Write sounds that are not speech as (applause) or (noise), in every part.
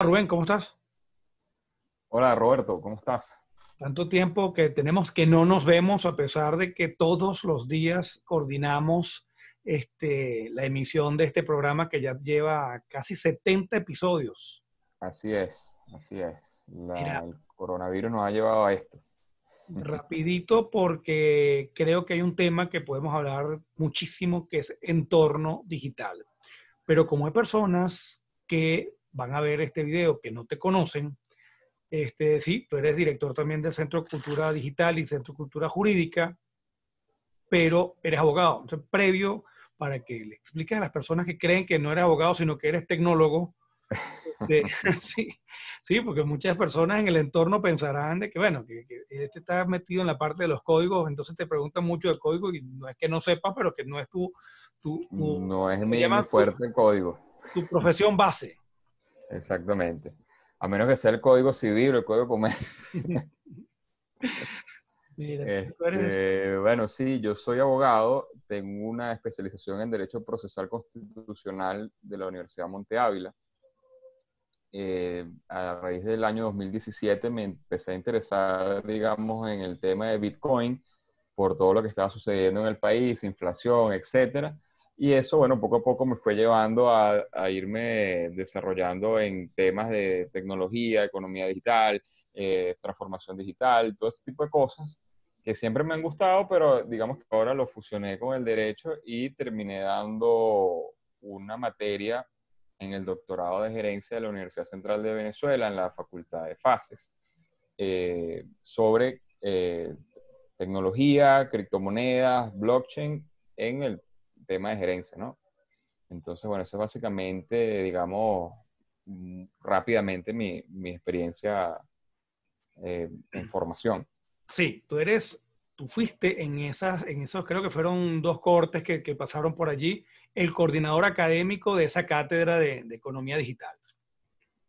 Rubén, ¿cómo estás? Hola Roberto, ¿cómo estás? Tanto tiempo que tenemos que no nos vemos a pesar de que todos los días coordinamos este, la emisión de este programa que ya lleva casi 70 episodios. Así es, así es. el coronavirus nos ha llevado a esto. Rapidito porque creo que hay un tema que podemos hablar muchísimo que es entorno digital. Pero como hay personas que van a ver este video que no te conocen, este, sí, tú eres director también del Centro Cultura Digital y Centro Cultura Jurídica, pero eres abogado. Entonces, previo para que le expliques a las personas que creen que no eres abogado, sino que eres tecnólogo. Este, (laughs) sí, sí, porque muchas personas en el entorno pensarán de que, bueno, que, este está metido en la parte de los códigos, entonces te preguntan mucho del código y no es que no sepas, pero que no es tu... tu, no es mi, fuerte código. Tu profesión base. Exactamente. A menos que sea el código civil o el código comercial. (laughs) Este, bueno, sí, yo soy abogado, tengo una especialización en Derecho Procesal Constitucional de la Universidad Monte Ávila. Eh, a raíz del año 2017 me empecé a interesar, digamos, en el tema de Bitcoin por todo lo que estaba sucediendo en el país, inflación, etcétera. Y eso, bueno, poco a poco me fue llevando a, irme desarrollando en temas de tecnología, economía digital, eh, transformación digital, todo ese tipo de cosas que siempre me han gustado, pero digamos que ahora lo fusioné con el derecho y terminé dando una materia en el doctorado de gerencia de la Universidad Central de Venezuela, en la Facultad de Fases, eh, sobre eh, tecnología, criptomonedas, blockchain en el tema de gerencia, ¿no? Entonces, bueno, eso es básicamente, digamos, mm, rápidamente mi, mi experiencia eh, en formación. Sí, tú eres, tú fuiste en esas, en esos, creo que fueron dos cortes que, pasaron por allí, el coordinador académico de esa cátedra de, de economía digital.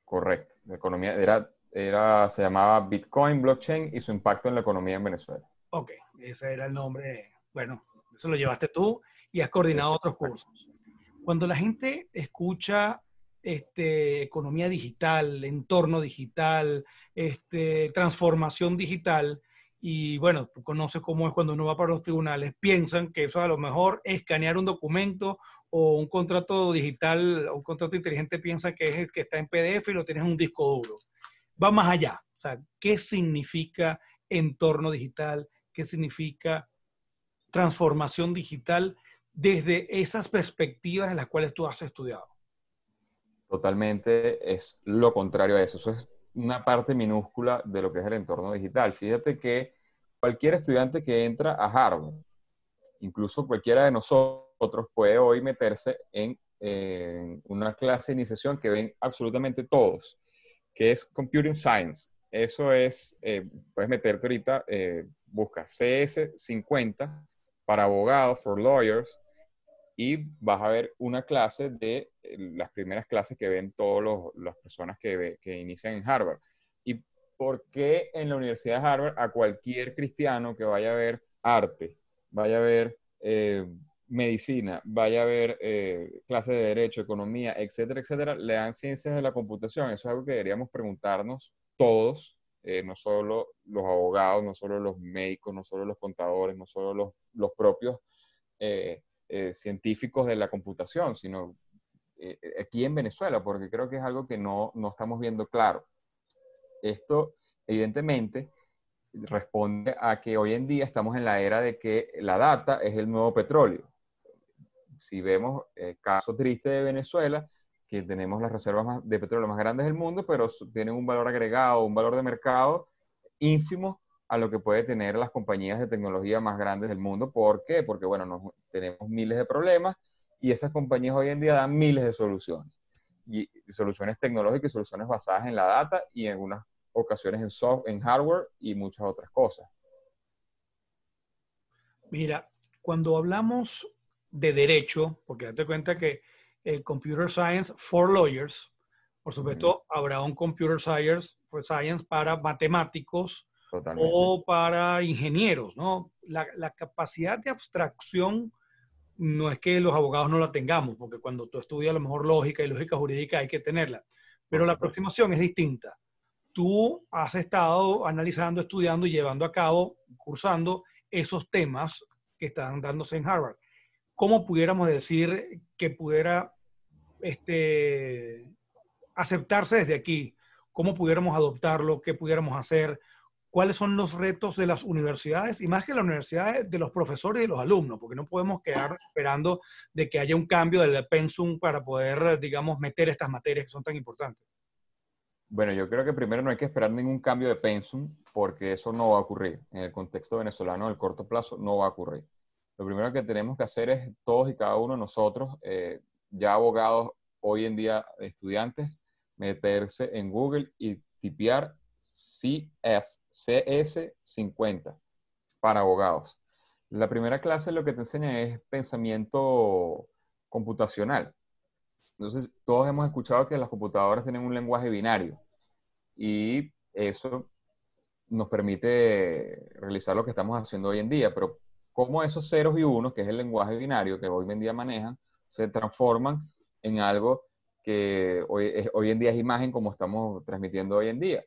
Correcto, de economía era, era, se llamaba Bitcoin, blockchain y su impacto en la economía en Venezuela. Ok, ese era el nombre, bueno, eso lo llevaste tú y has coordinado otros cursos. Cuando la gente escucha este, economía digital, entorno digital, este, transformación digital, y bueno, tú conoces cómo es cuando uno va para los tribunales, piensan que eso a lo mejor es escanear un documento o un contrato digital, un contrato inteligente piensa que es el que está en PDF y lo tienes en un disco duro. Va más allá. O sea, ¿qué significa entorno digital? ¿Qué significa transformación digital? desde esas perspectivas en las cuales tú has estudiado. Totalmente es lo contrario a eso. Eso es una parte minúscula de lo que es el entorno digital. Fíjate que cualquier estudiante que entra a Harvard, incluso cualquiera de nosotros, puede hoy meterse en, una clase de iniciación que ven absolutamente todos, que es Computing Science. Eso es, eh, puedes meterte ahorita, eh, busca CS50 para abogados, for lawyers, y vas a ver una clase de eh, las primeras clases que ven todas las personas que, inician en Harvard. ¿Y por qué en la Universidad de Harvard a cualquier cristiano que vaya a ver arte, vaya a ver eh, medicina, vaya a ver eh, clase clases de derecho, economía, etcétera, etcétera, le dan ciencias de la computación? Eso es algo que deberíamos preguntarnos todos no solo los abogados, no solo los médicos, no solo los contadores, no solo los, los propios eh, científicos de la computación, sino eh, eh, aquí en Venezuela, porque creo que es algo que no, no estamos viendo claro. Esto, evidentemente, responde a que hoy en día estamos en la era de que la data es el nuevo petróleo. Si vemos el caso triste de Venezuela, que tenemos las reservas de petróleo más grandes del mundo, pero tienen un valor agregado, un valor de mercado ínfimo a lo que puede tener las compañías de tecnología más grandes del mundo. ¿Por qué? Porque, bueno, tenemos miles de problemas y esas compañías hoy en día dan miles de soluciones. Y, soluciones tecnológicas y soluciones basadas en la data y en algunas ocasiones en, software, en hardware y muchas otras cosas. Mira, cuando hablamos de derecho, porque date cuenta que el Computer Science for Lawyers, por supuesto, habrá un Computer Science, science para matemáticos, o para ingenieros, ¿no? La, capacidad de abstracción no es que los abogados no la tengamos, porque cuando tú estudias a lo mejor lógica y lógica jurídica hay que tenerla, pero la aproximación es distinta. Tú has estado analizando, estudiando y llevando a cabo, cursando esos temas que están dándose en Harvard. ¿Cómo pudiéramos decir que pudiera este, aceptarse desde aquí? ¿Cómo pudiéramos adoptarlo? ¿Qué pudiéramos hacer? cuáles son los retos de las universidades y más que las universidades, eh, de los profesores y de los alumnos, porque no podemos quedar esperando de que haya un cambio del pensum para poder, digamos, meter estas materias que son tan importantes. Bueno, yo creo que primero no hay que esperar ningún cambio de pensum porque eso no va a ocurrir. En el contexto venezolano, el corto plazo no va a ocurrir. Lo primero que tenemos que hacer es todos y cada uno de nosotros, eh, ya abogados, hoy en día estudiantes, meterse en Google y tipear CS, CS50 para abogados. La primera clase lo que te enseña es pensamiento computacional. Entonces, todos hemos escuchado que las computadoras tienen un lenguaje binario y eso nos permite realizar lo que estamos haciendo hoy en día, pero cómo esos ceros y unos, que es el lenguaje binario que hoy en día manejan, se transforman en algo que hoy, hoy en día es imagen como estamos transmitiendo hoy en día.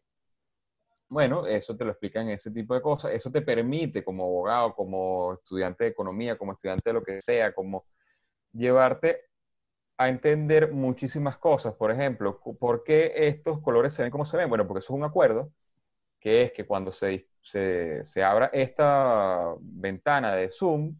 Bueno, eso te lo explican ese tipo de cosas. Eso te permite como abogado, como estudiante de economía, como estudiante de lo que sea, como llevarte a entender muchísimas cosas. Por ejemplo, ¿por qué estos colores se ven como se ven? Bueno, porque eso es un acuerdo, que es que cuando se, se, abra esta ventana de Zoom,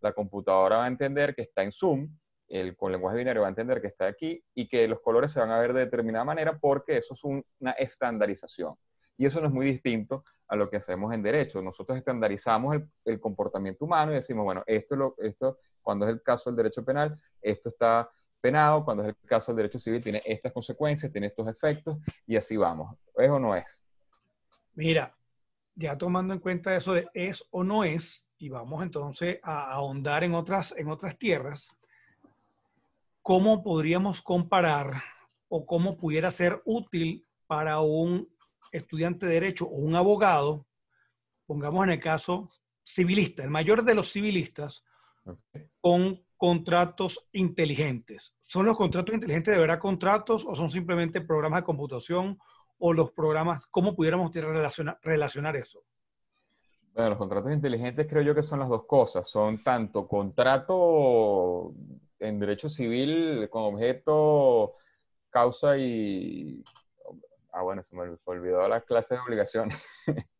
la computadora va a entender que está en Zoom, el, con lenguaje binario va a entender que está aquí y que los colores se van a ver de determinada manera porque eso es una estandarización. Y eso no es muy distinto a lo que hacemos en derecho. Nosotros estandarizamos el, comportamiento humano y decimos, bueno, esto, lo, esto, cuando es el caso del derecho penal, esto está penado, cuando es el caso del derecho civil, tiene estas consecuencias, tiene estos efectos, y así vamos. ¿Es o no es? Mira, ya tomando en cuenta eso de es o no es, y vamos entonces a ahondar en otras, en otras tierras, ¿cómo podríamos comparar o cómo pudiera ser útil para un estudiante de derecho o un abogado, pongamos en el caso civilista, el mayor de los civilistas, con contratos inteligentes. ¿Son los contratos inteligentes de verdad contratos o son simplemente programas de computación o los programas, cómo pudiéramos relacionar, relacionar eso? Bueno, los contratos inteligentes creo yo que son las dos cosas. Son tanto contrato en derecho civil con objeto, causa y ah, bueno, se me olvidó las clase de obligaciones. (laughs)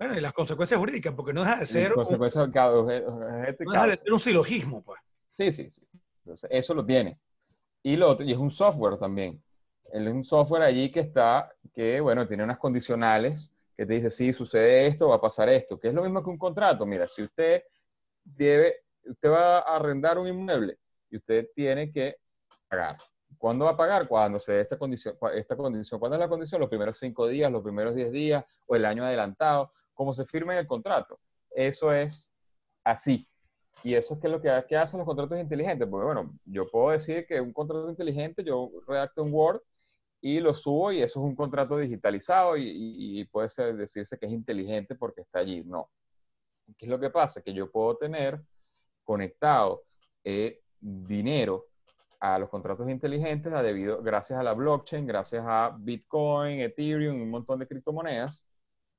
Bueno, y las consecuencias jurídicas, porque no deja de ser. Consecuencias un, este deja de un silogismo, pues. Sí, sí, sí. Entonces, eso lo tiene. Y lo otro, y es un software también. Es un software allí que está, que, bueno, tiene unas condicionales que te dice, sí, sucede esto, va a pasar esto, que es lo mismo que un contrato. Mira, si usted debe, usted va a arrendar un inmueble y usted tiene que pagar. ¿Cuándo va a pagar? Cuando se dé esta condición, esta condición. ¿Cuándo es la condición? Los primeros cinco días, los primeros diez días o el año adelantado, como se firme en el contrato. Eso es así. Y eso es que lo que, hacen los contratos inteligentes. Porque bueno, yo puedo decir que un contrato inteligente, yo redacto un Word y lo subo y eso es un contrato digitalizado y, puede ser, decirse que es inteligente porque está allí. No. ¿Qué es lo que pasa? Que yo puedo tener conectado eh, dinero a los contratos inteligentes ha debido, gracias a la blockchain, gracias a Bitcoin, Ethereum y un montón de criptomonedas.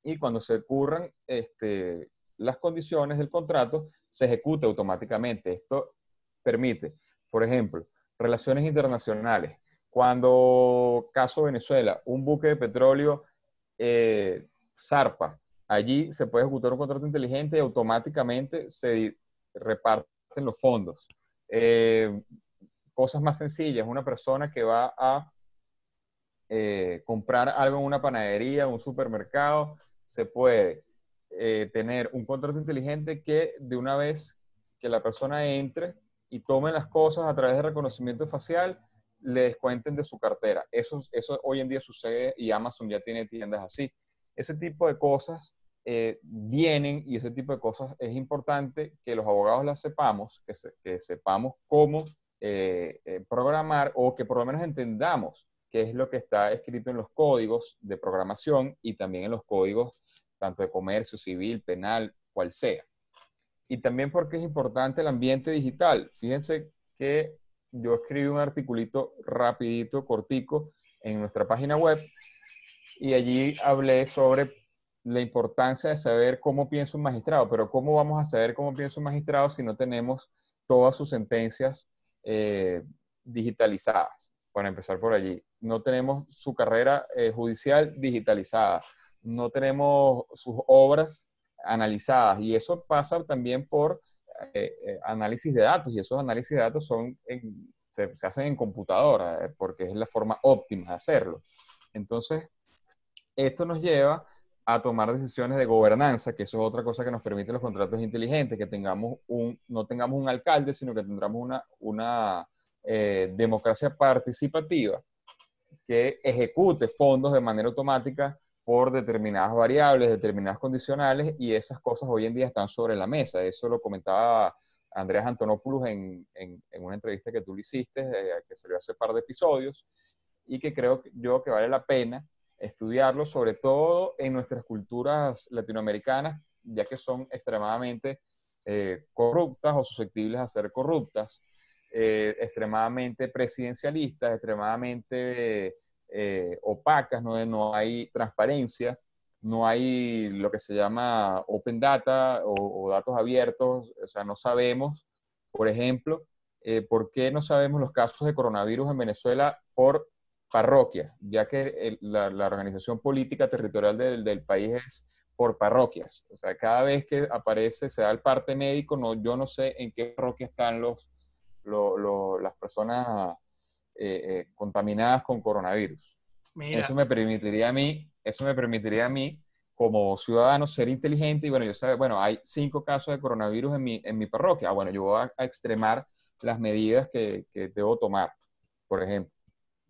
Y cuando se ocurran este, las condiciones del contrato, se ejecuta automáticamente. Esto permite, por ejemplo, relaciones internacionales. Cuando, caso Venezuela, un buque de petróleo eh, zarpa, allí se puede ejecutar un contrato inteligente y automáticamente se reparten los fondos. Eh, cosas más sencillas, una persona que va a eh, comprar algo en una panadería, un supermercado, se puede eh, tener un contrato inteligente que de una vez que la persona entre y tome las cosas a través de reconocimiento facial, le descuenten de su cartera. Eso, eso hoy en día sucede y Amazon ya tiene tiendas así. Ese tipo de cosas eh, vienen y ese tipo de cosas es importante que los abogados las sepamos, que, que sepamos cómo eh, eh, programar o que por lo menos entendamos qué es lo que está escrito en los códigos de programación y también en los códigos tanto de comercio, civil, penal, cual sea. Y también porque es importante el ambiente digital. Fíjense que yo escribí un articulito rapidito, cortico, en nuestra página web y allí hablé sobre la importancia de saber cómo piensa un magistrado, pero ¿cómo vamos a saber cómo piensa un magistrado si no tenemos todas sus sentencias eh, digitalizadas, para empezar por allí. No tenemos su carrera eh, judicial digitalizada, no tenemos sus obras analizadas y eso pasa también por eh, análisis de datos y esos análisis de datos son se, se, hacen en computadora porque es la forma óptima de hacerlo. Entonces, esto nos lleva a tomar decisiones de gobernanza, que eso es otra cosa que nos permite los contratos inteligentes, que tengamos un, no tengamos un alcalde, sino que tendremos una, una eh, democracia participativa que ejecute fondos de manera automática por determinadas variables, determinadas condicionales, y esas cosas hoy en día están sobre la mesa. Eso lo comentaba Andreas Antonopoulos en, en, una entrevista que tú le hiciste, eh, que salió hace un par de episodios, y que creo yo que vale la pena estudiarlo, sobre todo en nuestras culturas latinoamericanas, ya que son extremadamente eh, corruptas o susceptibles a ser corruptas, eh, extremadamente presidencialistas, extremadamente eh, opacas, ¿no? no hay transparencia, no hay lo que se llama open data o, o datos abiertos, o sea, no sabemos, por ejemplo, por qué no sabemos los casos de coronavirus en Venezuela por parroquias, ya que la, organización política territorial del, del, país es por parroquias. O sea, cada vez que aparece, se da el parte médico, no, yo no sé en qué parroquia están los, las personas eh, eh, contaminadas con coronavirus. Eso me permitiría a mí, eso me permitiría a mí como ciudadano ser inteligente y bueno, yo sé, bueno, hay cinco casos de coronavirus en mi, en mi parroquia. Ah, bueno, yo voy a, a extremar las medidas que, que debo tomar, por ejemplo.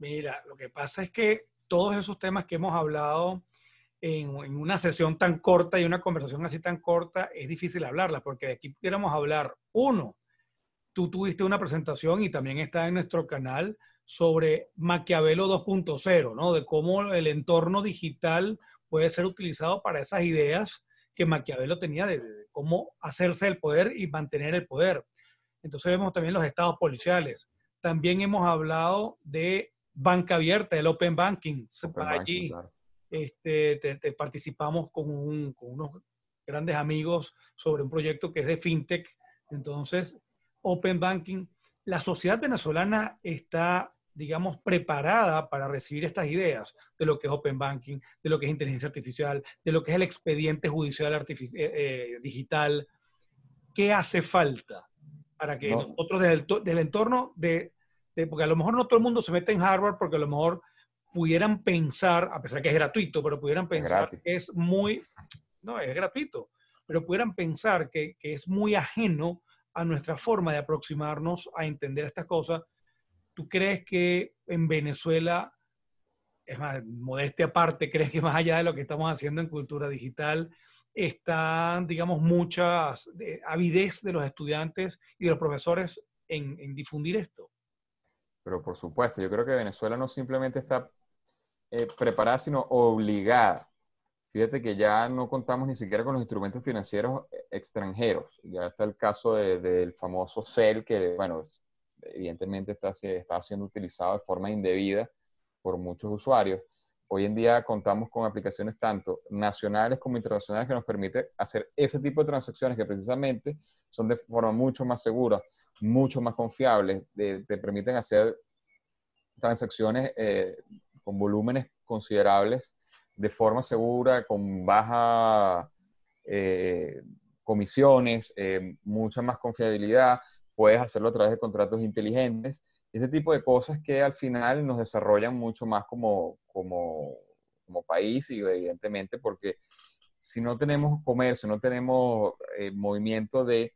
Mira, lo que pasa es que todos esos temas que hemos hablado en, una sesión tan corta y una conversación así tan corta, es difícil hablarlas, porque de aquí pudiéramos hablar, uno, tú tuviste una presentación y también está en nuestro canal sobre Maquiavelo 2.0, ¿no? De cómo el entorno digital puede ser utilizado para esas ideas que Maquiavelo tenía de cómo hacerse el poder y mantener el poder. Entonces vemos también los estados policiales. También hemos hablado de banca abierta, el open banking. Allí este, participamos con, unos grandes amigos sobre un proyecto que es de fintech. Entonces, open banking, la sociedad venezolana está, digamos, preparada para recibir estas ideas de lo que es open banking, de lo que es inteligencia artificial, de lo que es el expediente judicial eh, eh, digital. ¿Qué hace falta para que nosotros del el entorno de porque a lo mejor no todo el mundo se mete en Harvard, porque a lo mejor pudieran pensar, a pesar que es gratuito, pero pudieran pensar es que es muy, no, es gratuito, pero pudieran pensar que, que es muy ajeno a nuestra forma de aproximarnos a entender estas cosas. ¿Tú crees que en Venezuela, es más, modestia aparte, crees que más allá de lo que estamos haciendo en cultura digital, están, digamos, muchas eh, avidez de los estudiantes y de los profesores en difundir esto? Pero por supuesto, yo creo que Venezuela no simplemente está eh, preparada, sino obligada. Fíjate que ya no contamos ni siquiera con los instrumentos financieros eh, extranjeros. Ya está el caso del famoso CEL, que, bueno, evidentemente está, está siendo utilizado de forma indebida por muchos usuarios. Hoy en día contamos con aplicaciones tanto nacionales como internacionales que nos permiten hacer ese tipo de transacciones que precisamente son de forma mucho más segura mucho más confiables, te permiten hacer transacciones eh, con volúmenes considerables, de forma segura, con baja eh, comisiones, eh, mucha más confiabilidad, puedes hacerlo a través de contratos inteligentes, ese tipo de cosas que al final nos desarrollan mucho más como, como, como país y evidentemente porque si no tenemos comercio, no tenemos movimiento de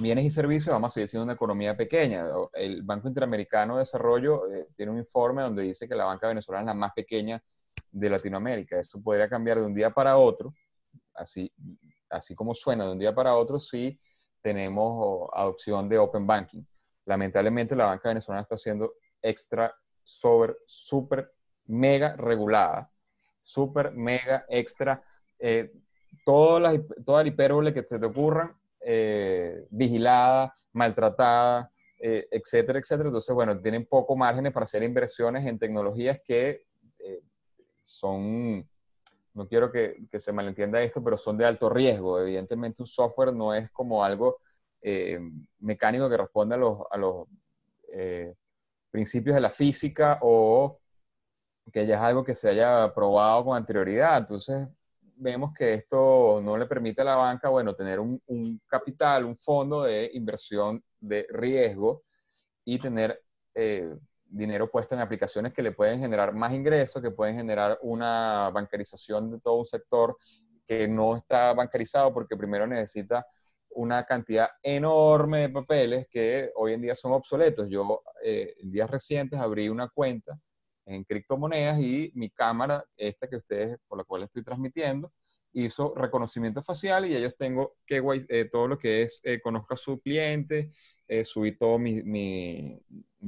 bienes y servicios, vamos a seguir siendo una economía pequeña. El Banco Interamericano de Desarrollo eh, tiene un informe donde dice que la banca venezolana es la más pequeña de Latinoamérica. Esto podría cambiar de un día para otro, así, así como suena de un día para otro, si tenemos adopción de Open Banking. Lamentablemente la banca venezolana está siendo extra, sobre, super, mega regulada, super, mega, extra. Eh, todas las, toda la hipérbole que se te ocurran eh, vigilada, maltratada, eh, etcétera, etcétera. Entonces, bueno, tienen poco márgenes para hacer inversiones en tecnologías que eh, son, no quiero que, se malentienda esto, pero son de alto riesgo. Evidentemente, un software no es como algo mecánico que responda a los, a los principios de la física o que ya es algo que se haya probado con anterioridad. Entonces, vemos que esto no le permite a la banca, bueno, tener un, un capital, un fondo de inversión de riesgo y tener eh, dinero puesto en aplicaciones que le pueden generar más ingresos, que pueden generar una bancarización de todo un sector que no está bancarizado porque primero necesita una cantidad enorme de papeles que hoy en día son obsoletos. Yo eh, en días recientes abrí una cuenta en criptomonedas y mi cámara, esta que ustedes, por la cual estoy transmitiendo, hizo reconocimiento facial y ellos tengo que, eh, todo lo que es, conozca eh, conozco a su cliente, eh, subí todo mi,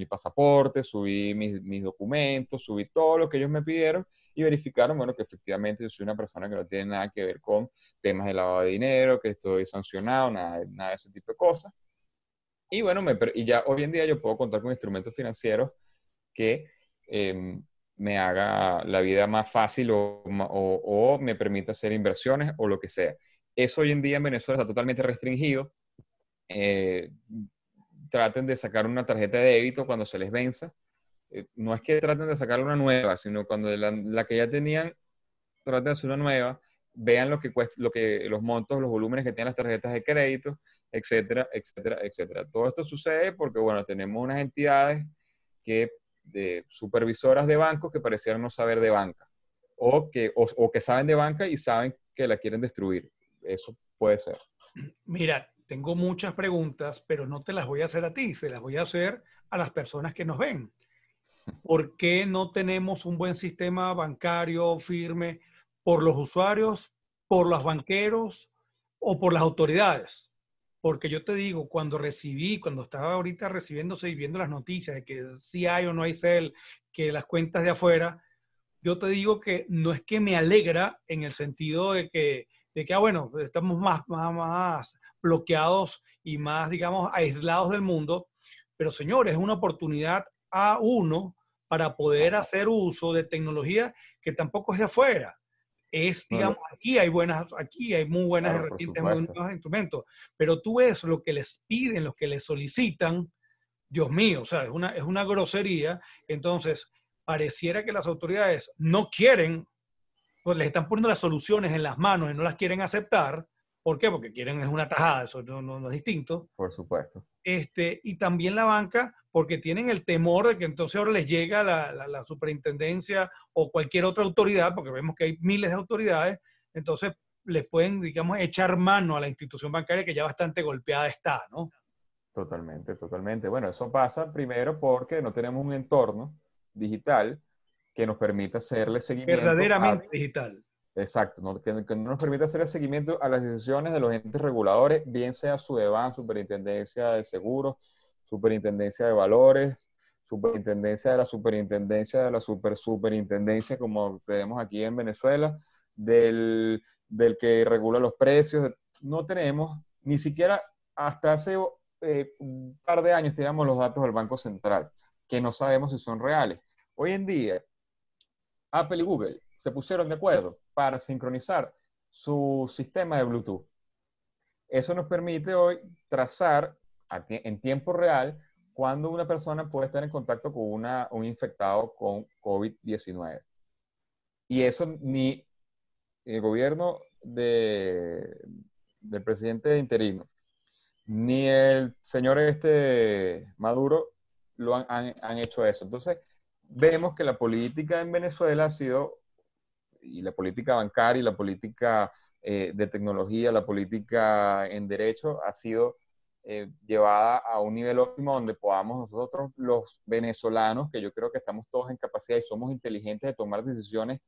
pasaporte, subí mis, mis, documentos, subí todo lo que ellos me pidieron y verificaron, bueno, que efectivamente yo soy una persona que no tiene nada que ver con temas de lavado de dinero, que estoy sancionado, nada, nada de ese tipo de cosas. Y bueno, y ya hoy en día yo puedo contar con instrumentos financieros que Em, me haga la vida más fácil o, me permita hacer inversiones o lo que sea. Eso hoy en día en Venezuela está totalmente restringido. Eh, traten de sacar una tarjeta de débito cuando se les venza. Eh, no es que traten de sacar una nueva, sino cuando la, que ya tenían, traten de hacer una nueva. Vean lo que lo que, los montos, los volúmenes que tienen las tarjetas de crédito, etcétera, etcétera, etcétera. Todo esto sucede porque, bueno, tenemos unas entidades que de supervisoras de banco que parecieran no saber de banca o que, o, o que saben de banca y saben que la quieren destruir. Eso puede ser. Mira, tengo muchas preguntas, pero no te las voy a hacer a ti, se las voy a hacer a las personas que nos ven. (laughs) ¿Por qué no tenemos un buen sistema bancario firme por los usuarios, por los banqueros o por las autoridades? Porque yo te digo, cuando recibí, cuando estaba ahorita recibiéndose y viendo las noticias de que sí hay o no hay CEL, que las cuentas de afuera, yo te digo que no es que me alegra en el sentido de que, de que ah, bueno, estamos más, más, más bloqueados y más, digamos, aislados del mundo, pero señores, es una oportunidad a uno para poder hacer uso de tecnología que tampoco es de afuera es, digamos, aquí hay buenas, aquí hay muy buenas herramientas, muy buenos instrumentos, pero tú ves lo que les piden, lo que les solicitan, Dios mío, o sea, es una, es una grosería, entonces pareciera que las autoridades no quieren, pues les están poniendo las soluciones en las manos y no las quieren aceptar, ¿Por qué? Porque quieren es una tajada, eso no, es distinto. Por supuesto. Este, y también la banca, porque tienen el temor de que entonces ahora les llega la, superintendencia o cualquier otra autoridad, porque vemos que hay miles de autoridades, entonces les pueden, digamos, echar mano a la institución bancaria que ya bastante golpeada está, ¿no? Totalmente, totalmente. Bueno, eso pasa primero porque no tenemos un entorno digital que nos permita hacerle seguimiento. Verdaderamente digital. Exacto, Que, no nos permite hacer el seguimiento a las decisiones de los entes reguladores, bien sea su EVAN, Superintendencia de Seguros, Superintendencia de Valores, Superintendencia de la Superintendencia de la Super Superintendencia, como tenemos aquí en Venezuela, del, que regula los precios. No tenemos, ni siquiera hasta hace eh, un par de años teníamos los datos del Banco Central, que no sabemos si son reales. Hoy en día, Apple y Google se pusieron de acuerdo para sincronizar su sistema de Bluetooth. Eso nos permite hoy trazar en tiempo real cuando una persona puede estar en contacto con un infectado con COVID-19. Y eso ni el gobierno de, del presidente interino, ni el señor este Maduro lo han, han hecho eso. Entonces, vemos que la política en Venezuela ha sido y la política bancaria y la política eh, de tecnología, la política en derecho ha sido eh, llevada a un nivel óptimo donde podamos nosotros los venezolanos, que yo creo que estamos todos en capacidad y somos inteligentes de tomar decisiones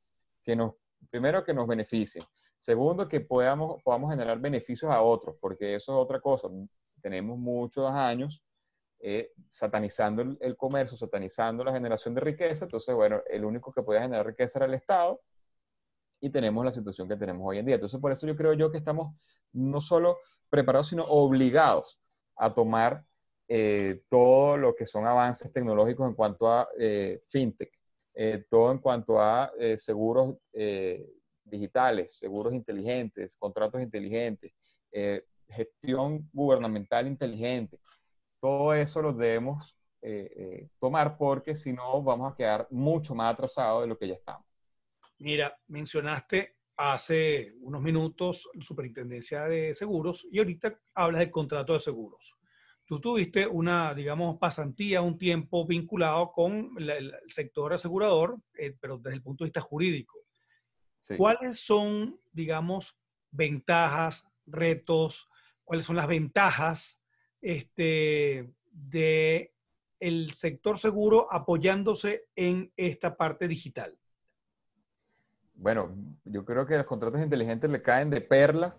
que nos, primero que nos beneficien, segundo que podamos, podamos generar beneficios a otros, porque eso es otra cosa. Tenemos muchos años eh, satanizando el, el, comercio, satanizando la generación de riqueza. Entonces, bueno, el único que podía generar riqueza era el Estado y tenemos la situación que tenemos hoy en día. Entonces, por eso yo creo yo que estamos no solo preparados, sino obligados a tomar eh, todo lo que son avances tecnológicos en cuanto a eh, fintech, eh, todo en cuanto a seguros digitales, seguros inteligentes, contratos inteligentes, gestión gubernamental inteligente. Todo eso lo debemos tomar porque si no vamos a quedar mucho más atrasados de lo que ya estamos. Mira, mencionaste hace unos minutos la superintendencia de seguros y ahorita hablas del contrato de seguros. Tú tuviste una, digamos, pasantía, un tiempo vinculado con el sector asegurador, eh, pero desde el punto de vista jurídico. ¿Cuáles son, digamos, ventajas, retos, cuáles son las ventajas este, de el sector seguro apoyándose en esta parte digital? bueno, yo creo que los contratos inteligentes le caen de perla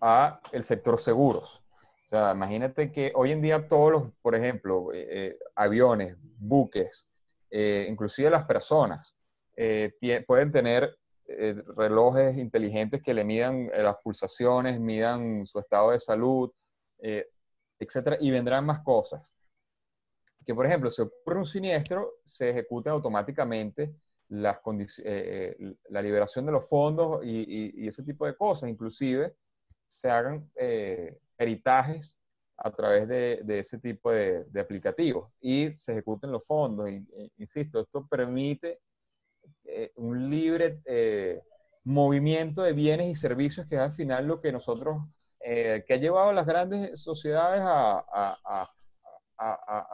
a el sector seguros. O sea, imagínate que hoy en día todos los, por ejemplo, eh, eh, aviones, buques, eh, inclusive las personas, pueden tener relojes inteligentes que le midan las pulsaciones, midan su estado de salud, etcétera, y vendrán más cosas. Que, por ejemplo, si ocurre un siniestro, se ejecuta automáticamente las eh, eh, la liberación de los fondos y, ese tipo de cosas, inclusive se hagan heritajes eh, a través de, ese tipo de, aplicativos y se ejecuten los fondos. E, insisto, esto permite un libre movimiento de bienes y servicios que es al final lo que nosotros, que ha llevado a las grandes sociedades a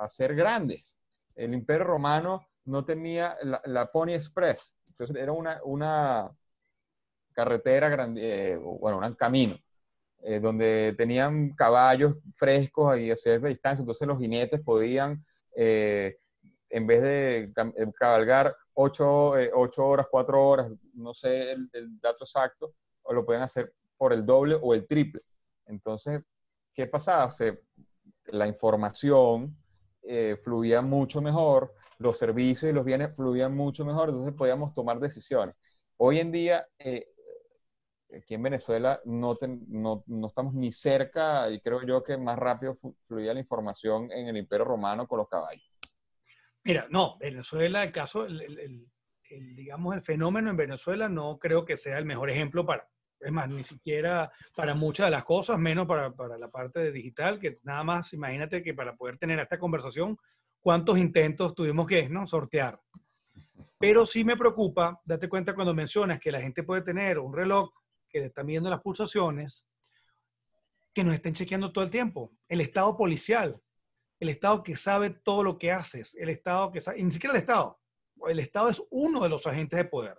ser grandes. El imperio romano no tenía la, Pony Express. Entonces era una, carretera, grande, eh, bueno, un camino, eh, donde tenían caballos frescos y a cierta distancia. Entonces los jinetes podían, eh, en vez de cabalgar ocho, horas, cuatro horas, no sé el, dato exacto, lo podían hacer por el doble o el triple. Entonces, ¿qué pasaba? la información fluía mucho mejor, los servicios y los bienes fluían mucho mejor, entonces podíamos tomar decisiones. Hoy en día, eh, aquí en Venezuela no, no, estamos ni cerca, y creo yo que más rápido fluía la información en el Imperio Romano con los caballos. Mira, no, Venezuela, el caso, digamos, el fenómeno en Venezuela no creo que sea el mejor ejemplo para, es más, ni siquiera para muchas de las cosas, menos para, la parte de digital, que nada más, imagínate que para poder tener esta conversación cuántos intentos tuvimos que ¿no? sortear. Pero sí me preocupa, date cuenta cuando mencionas que la gente puede tener un reloj que está midiendo las pulsaciones, que nos estén chequeando todo el tiempo. El Estado policial, el Estado que sabe todo lo que haces, el Estado que sabe, y ni siquiera el Estado, el Estado es uno de los agentes de poder.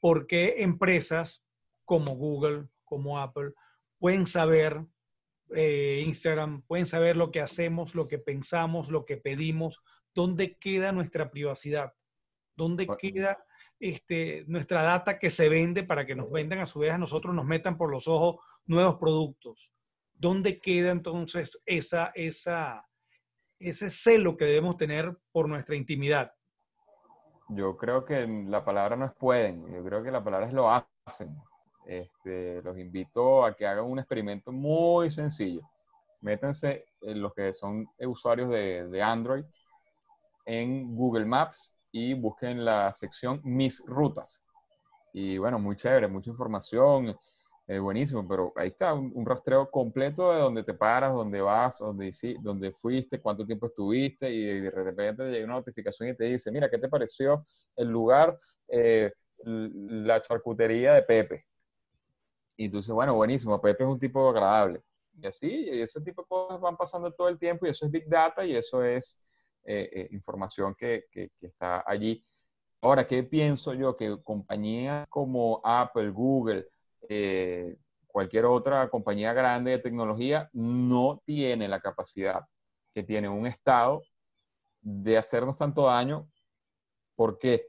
porque empresas como Google, como Apple, pueden saber eh, Instagram, pueden saber lo que hacemos, lo que pensamos, lo que pedimos, dónde queda nuestra privacidad, dónde queda este, nuestra data que se vende para que nos vendan a su vez a nosotros, nos metan por los ojos nuevos productos. ¿Dónde queda entonces esa, esa, ese celo que debemos tener por nuestra intimidad? Yo creo que la palabra no es pueden, yo creo que la palabra es lo hacen. Este, los invito a que hagan un experimento muy sencillo. Métanse en los que son usuarios de, Android en Google Maps y busquen la sección Mis Rutas. Y bueno, muy chévere, mucha información, eh, buenísimo, pero ahí está un, rastreo completo de dónde te paras, dónde vas, dónde, dónde fuiste, cuánto tiempo estuviste y de repente llega una notificación y te dice, mira, ¿qué te pareció el lugar, eh, la charcutería de Pepe? Y tú dices, bueno, buenísimo, Pepe pues, este es un tipo agradable. Y así, y ese tipo de cosas van pasando todo el tiempo y eso es Big Data y eso es eh, eh, información que, que, está allí. Ahora, ¿qué pienso yo? Que compañías como Apple, Google, eh, cualquier otra compañía grande de tecnología no tiene la capacidad que tiene un Estado de hacernos tanto daño. ¿Por qué?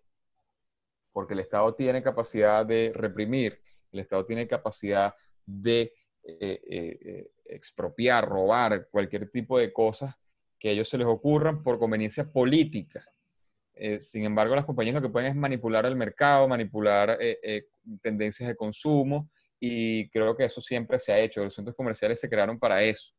Porque el Estado tiene capacidad de reprimir, el Estado tiene capacidad de eh, eh, eh, expropiar, robar, cualquier tipo de cosas que a ellos se les ocurran por conveniencia política. sin embargo, las compañías lo que pueden es manipular el mercado, manipular tendencias de consumo y creo que eso siempre se ha hecho. Los centros comerciales se crearon para eso.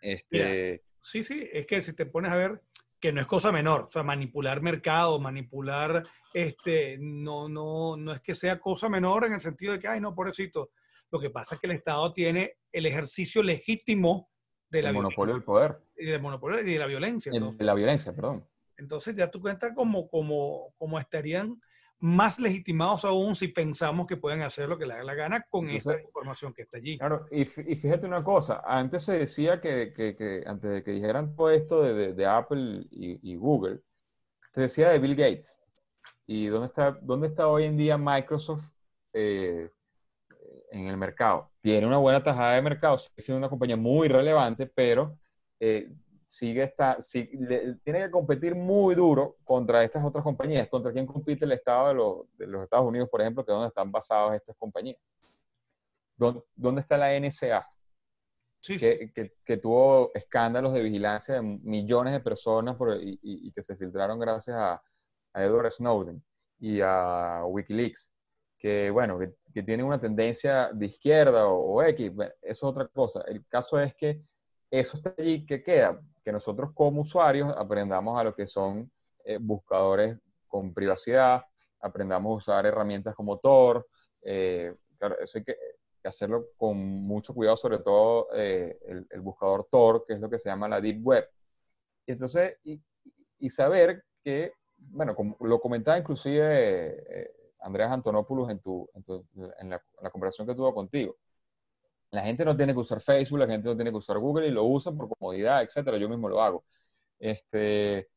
Este, sí, sí, es que si te pones a ver, que no es cosa menor, o sea, manipular mercado, manipular, este, no, no, no es que sea cosa menor en el sentido de que, ay, no, pobrecito. Lo que pasa es que el Estado tiene el ejercicio legítimo de la monopolio del poder. Y del monopolio y de la violencia. de la violencia, perdón. Entonces ya tú cuentas cómo como estarían más legitimados aún si pensamos que pueden hacer lo que les da la gana con esa información que está allí. Claro, y, fíjate una cosa, antes se decía que, antes de que dijeran todo esto de, Apple y, Google, se decía de Bill Gates. ¿Y dónde está, dónde está hoy en día Microsoft eh, en el mercado? Tiene una buena tajada de mercado, sigue siendo una compañía muy relevante, pero eh, sigue está, si, tiene que competir muy duro contra estas otras compañías. ¿Contra quién compite el Estado de los, Estados Unidos, por ejemplo, que es donde están basadas estas compañías? ¿Dónde, está la NSA? que, tuvo escándalos de vigilancia de millones de personas por, y, que se filtraron gracias a, Edward Snowden y a Wikileaks, que bueno, que, tiene una tendencia de izquierda o, o X, eso es otra cosa. El caso es que eso está allí, que queda? que nosotros como usuarios aprendamos a lo que son eh, buscadores con privacidad, aprendamos a usar herramientas como Tor. Eh, claro, eso hay que hacerlo con mucho cuidado, sobre todo eh, el, buscador Tor, que es lo que se llama la Deep Web. Y entonces, y, saber que, bueno, como lo comentaba inclusive Andreas Antonopoulos en, tu, en, la, en la conversación que tuvo contigo, la gente no tiene que usar Facebook, la gente no tiene que usar Google y lo usan por comodidad, etcétera. Yo mismo lo hago. Este,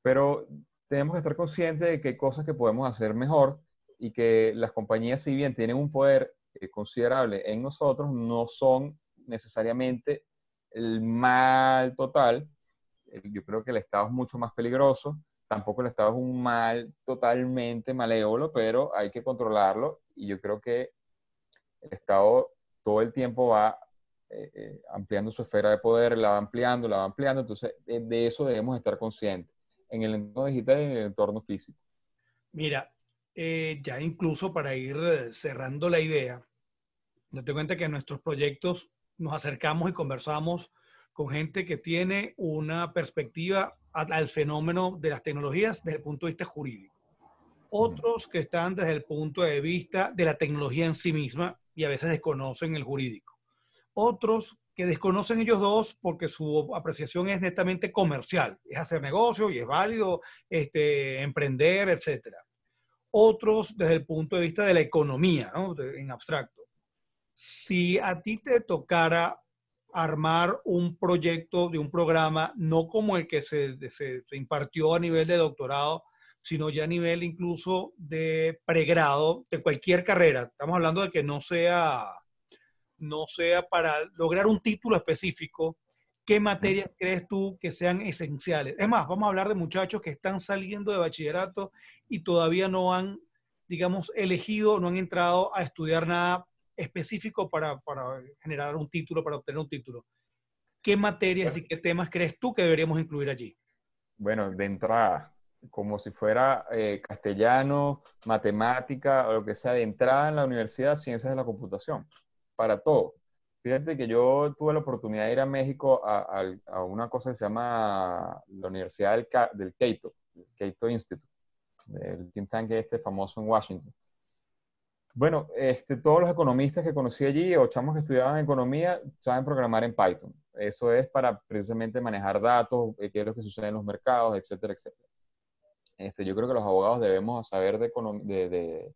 pero tenemos que estar conscientes de que hay cosas que podemos hacer mejor y que las compañías, si bien tienen un poder eh, considerable en nosotros, no son necesariamente el mal total. Eh, yo creo que el Estado es mucho más peligroso. Tampoco el Estado es un mal totalmente malévolo, pero hay que controlarlo. Y yo creo que el Estado todo el tiempo va eh, eh, ampliando su esfera de poder, la va ampliando, la va ampliando, entonces eh, de eso debemos estar conscientes, en el entorno digital y en el entorno físico. Mira, ya incluso para ir cerrando la idea, no te cuenta que en nuestros proyectos nos acercamos y conversamos con gente que tiene una perspectiva al fenómeno de las tecnologías desde el punto de vista jurídico. Otros que están desde el punto de vista de la tecnología en sí misma y a veces desconocen el jurídico. Otros que desconocen ellos dos porque su apreciación es netamente comercial, es hacer negocio y es válido este, emprender, etc. Otros desde el punto de vista de la economía, ¿no? en abstracto. Si a ti te tocara armar un proyecto de un programa, no como el que se impartió a nivel de doctorado, sino ya a nivel incluso de pregrado de cualquier carrera. Estamos hablando de que no sea, no sea para lograr un título específico. ¿Qué materias crees tú que sean esenciales? Es más, vamos a hablar de muchachos que están saliendo de bachillerato y todavía no han, digamos, elegido, no han entrado a estudiar nada específico para, para generar un título, para obtener un título. ¿Qué materias y qué temas crees tú que deberíamos incluir allí? Bueno, de entrada, como si fuera eh, castellano, matemática o lo que sea, de entrada en la universidad, ciencias de la computación, para todo. Fíjate que yo tuve la oportunidad de ir a México a, una cosa que se llama la Universidad del, del Cato, el Cato Institute, el think tank este famoso en Washington. Bueno, este, todos los economistas que conocí allí o chamos que estudiaban economía saben programar en Python. Eso es para precisamente manejar datos, eh, qué es lo que sucede en los mercados, etcétera, etcétera. Este, yo creo que los abogados debemos saber de,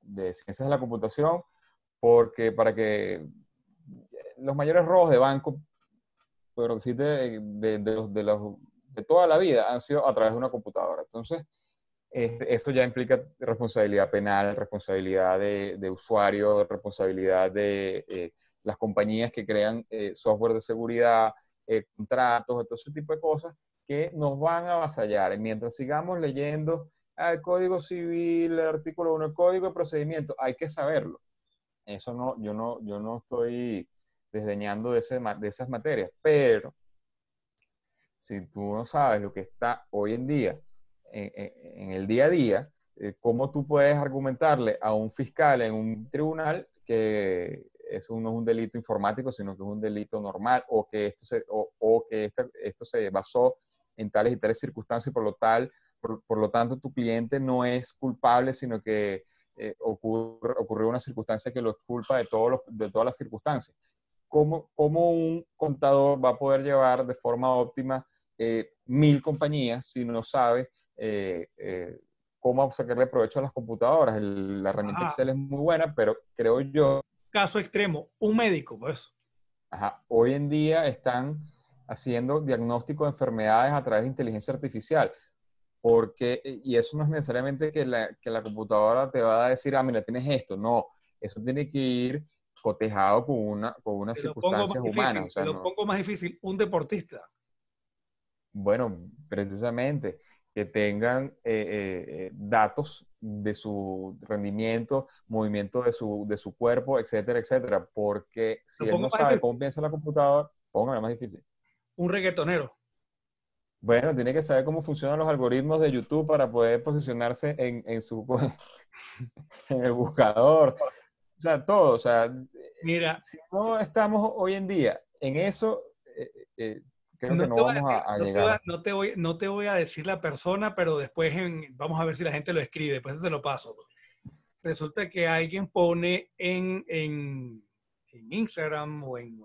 de, ciencias de la computación porque para que los mayores robos de banco, pero sí de, toda la vida, han sido a través de una computadora. Entonces, este, esto ya implica responsabilidad penal, responsabilidad de, usuario, responsabilidad de eh, las compañías que crean eh, software de seguridad, eh, contratos, todo ese tipo de cosas, que nos van a avasallar. Mientras sigamos leyendo ah, el Código Civil, el artículo 1, el Código de Procedimiento, hay que saberlo. Eso no, yo no, yo no estoy desdeñando de, de esas materias, pero si tú no sabes lo que está hoy en día, en, el día a día, eh, cómo tú puedes argumentarle a un fiscal en un tribunal que eso no es un delito informático, sino que es un delito normal, o que esto se, o, que esto se basó en tales y tales circunstancias, por lo tal, por, lo tanto tu cliente no es culpable, sino que eh, ocurrió una circunstancia que lo culpa de, todos de todas las circunstancias. ¿Cómo, ¿Cómo, un contador va a poder llevar de forma óptima eh, mil compañías si no sabe eh, cómo sacarle provecho a las computadoras? la herramienta ah. Excel es muy buena, pero creo yo... Caso extremo, un médico, eso pues. Ajá. Hoy en día están haciendo diagnóstico de enfermedades a través de inteligencia artificial. Porque, y eso no es necesariamente que la, que la computadora te va a decir, ah, mira, tienes esto. No, eso tiene que ir cotejado con, una, con unas circunstancias humanas. lo pongo más difícil, un deportista. Bueno, precisamente, que tengan eh, eh, eh, datos de su rendimiento, movimiento de su, de su cuerpo, etcétera, etcétera. Porque si él no sabe cómo piensa la computadora, póngalo más difícil un reggaetonero? Bueno, tiene que saber cómo funcionan los algoritmos de YouTube para poder posicionarse en, su, (laughs) el buscador. O sea, todo. O sea, Mira, si no estamos hoy en día en eso, eh, eh, creo no que no vamos a, llegar. Te voy, no, te voy, a decir la persona, pero después vamos a ver si la gente lo escribe, después te lo paso. Resulta que alguien pone en, Instagram o en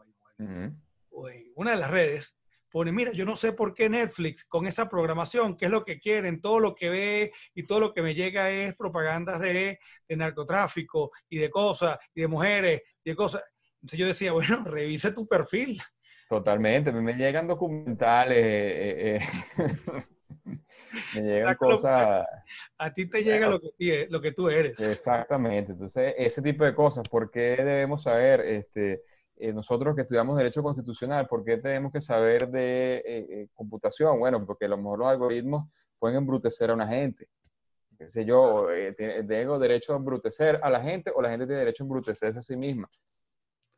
una de las redes pone, mira, yo no sé por qué Netflix con esa programación, qué es lo que quieren, todo lo que ve y todo lo que me llega es propagandas de, de narcotráfico y de cosas, y de mujeres, y de cosas. Entonces yo decía, (laughs) bueno, revise tu perfil. Totalmente, me llegan documentales, eh, eh, eh. (laughs) me llegan cosas... A ti te llega lo que, e, lo que tú eres. Exactamente, entonces ese tipo de cosas, ¿por qué debemos saber, este, eh, nosotros que estudiamos Derecho Constitucional, ¿por qué tenemos que saber de eh, eh, computación? Bueno, porque a lo mejor los algoritmos pueden embrutecer a una gente. ¿Qué sé yo? ¿Tengo derecho a embrutecer a la gente o la gente tiene derecho a embrutecerse a sí misma?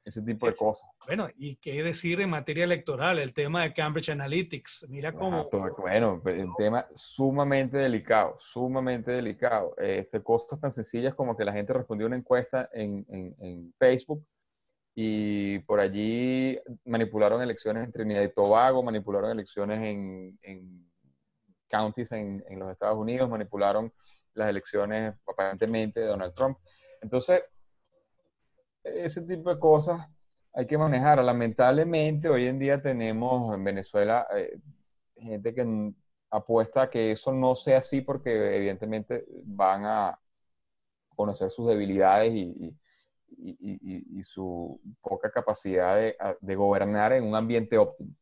Ese tipo de cosas. Bueno, y qué decir en materia electoral, el tema de Cambridge Analytics. Mira cómo. bueno, pues, un tema sumamente delicado, sumamente delicado. Este, cosas tan sencillas como que la gente respondió una encuesta en, en, en Facebook y por allí manipularon elecciones en Trinidad y Tobago, manipularon elecciones en, counties en, en, los Estados Unidos, manipularon las elecciones aparentemente de Donald Trump. Entonces, ese tipo de cosas hay que manejar. Lamentablemente, hoy en día tenemos en Venezuela eh, gente que apuesta a que eso no sea así porque evidentemente van a conocer sus debilidades y y, su poca capacidad de, gobernar en un ambiente óptimo.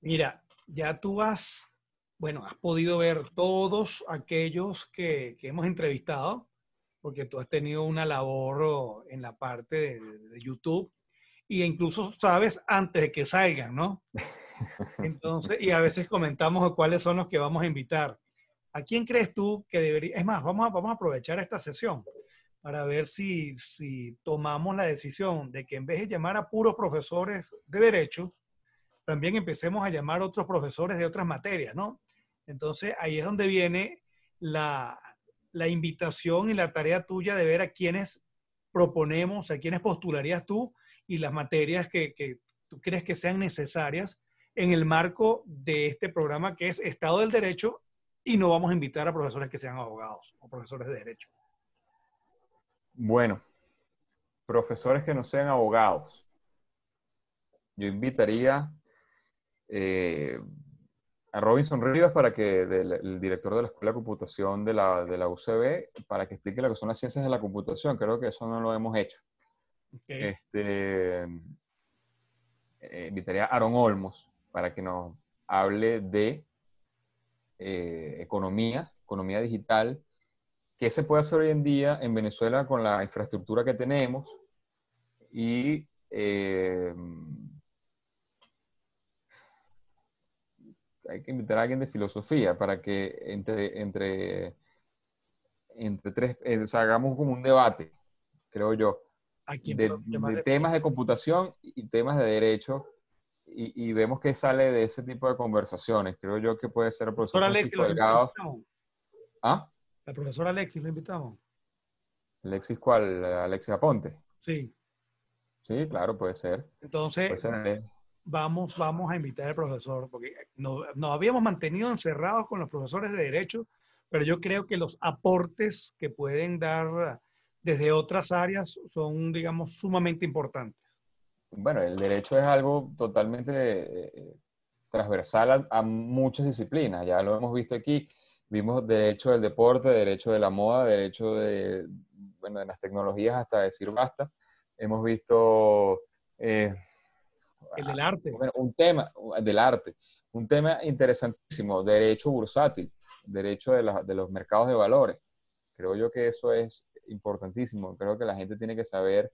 Mira, ya tú has, bueno, has podido ver todos aquellos que, hemos entrevistado, porque tú has tenido una labor en la parte de, YouTube y e incluso sabes antes de que salgan, ¿no? (laughs) Entonces, y a veces comentamos cuáles son los que vamos a invitar. ¿A quién crees tú que debería? Es más, vamos a, vamos a aprovechar esta sesión para ver si, tomamos la decisión de que en vez de llamar a puros profesores de derecho, también empecemos a llamar a otros profesores de otras materias, ¿no? Entonces ahí es donde viene la, invitación y la tarea tuya de ver a quiénes proponemos, a quiénes postularías tú y las materias que, que tú crees que sean necesarias en el marco de este programa que es Estado del Derecho y no vamos a invitar a profesores que sean abogados o profesores de derecho. Bueno, profesores que no sean abogados. Yo invitaría eh, a Robinson Rivas para que, el director de la Escuela de Computación de la, UCB, para que explique lo que son las ciencias de la computación. Creo que eso no lo hemos hecho. Este, eh, invitaría a Aaron Olmos para que nos hable de eh, economía, economía digital, qué se puede hacer hoy en día en Venezuela con la infraestructura que tenemos y eh, hay que invitar a alguien de filosofía para que entre, entre, entre tres, eh, o hagamos como un debate, creo yo, de, temas de computación y temas de derecho. Y, vemos qué sale de ese tipo de conversaciones. Creo yo que puede ser el profesor Delgado. ¿Ah? La profesora Alexis, ¿lo invitamos. ¿Alexis cuál? ¿Alexis Aponte? Sí. Sí, claro, puede ser. Entonces, eh. vamos, vamos a invitar al profesor, porque nos habíamos mantenido encerrados con los profesores de Derecho, pero yo creo que los aportes que pueden dar desde otras áreas son, digamos, sumamente importantes. Bueno, el derecho es algo totalmente eh, eh, transversal a, muchas disciplinas, ya lo hemos visto aquí. Vimos derecho del deporte, derecho de la moda, derecho de, bueno, de las tecnologías hasta decir basta. Hemos visto... Eh, el del arte. Bueno, un tema del arte. Un tema interesantísimo, derecho bursátil, derecho de, de los mercados de valores. Creo yo que eso es importantísimo. Creo que la gente tiene que saber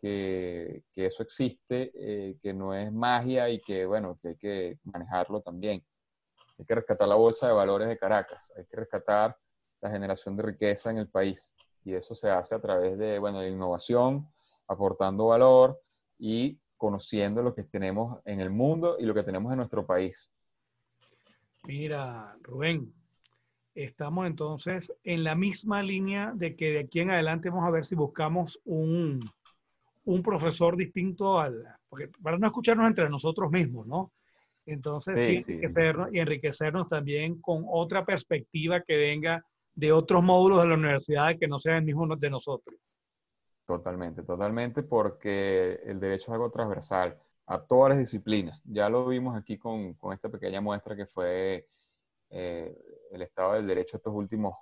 que, que, eso existe, eh, que no es magia y que, bueno, que hay que manejarlo también. Hay que rescatar la bolsa de valores de Caracas, hay que rescatar la generación de riqueza en el país. Y eso se hace a través de, bueno, de innovación, aportando valor y conociendo lo que tenemos en el mundo y lo que tenemos en nuestro país. Mira, Rubén, estamos entonces en la misma línea de que de aquí en adelante vamos a ver si buscamos un, un profesor distinto al, porque para no escucharnos entre nosotros mismos, ¿no? Entonces, sí, enriquecernos y enriquecernos también con otra perspectiva que venga de otros módulos de la universidad que no sean el mismo de nosotros. Totalmente, totalmente, porque el derecho es algo transversal a todas las disciplinas. Ya lo vimos aquí con, con esta pequeña muestra que fue eh, el estado del derecho estos últimos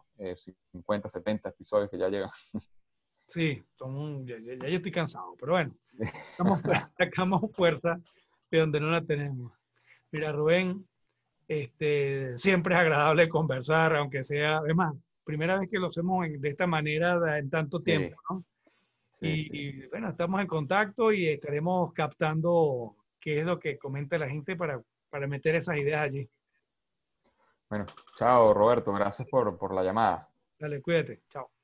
50, eh, 70 episodios que ya llegan. (laughs) Sí, ya, yo estoy cansado, pero bueno, sacamos fuerza (laughs) de donde no la tenemos. Mira, Rubén, este, siempre es agradable conversar, aunque sea, además, primera vez que lo hacemos de esta manera en tanto tiempo, ¿no? y, bueno, estamos en contacto y estaremos captando qué es lo que comenta la gente para, meter esas ideas allí. Bueno, chao Roberto, gracias por, por la llamada. Dale, cuídate, chao.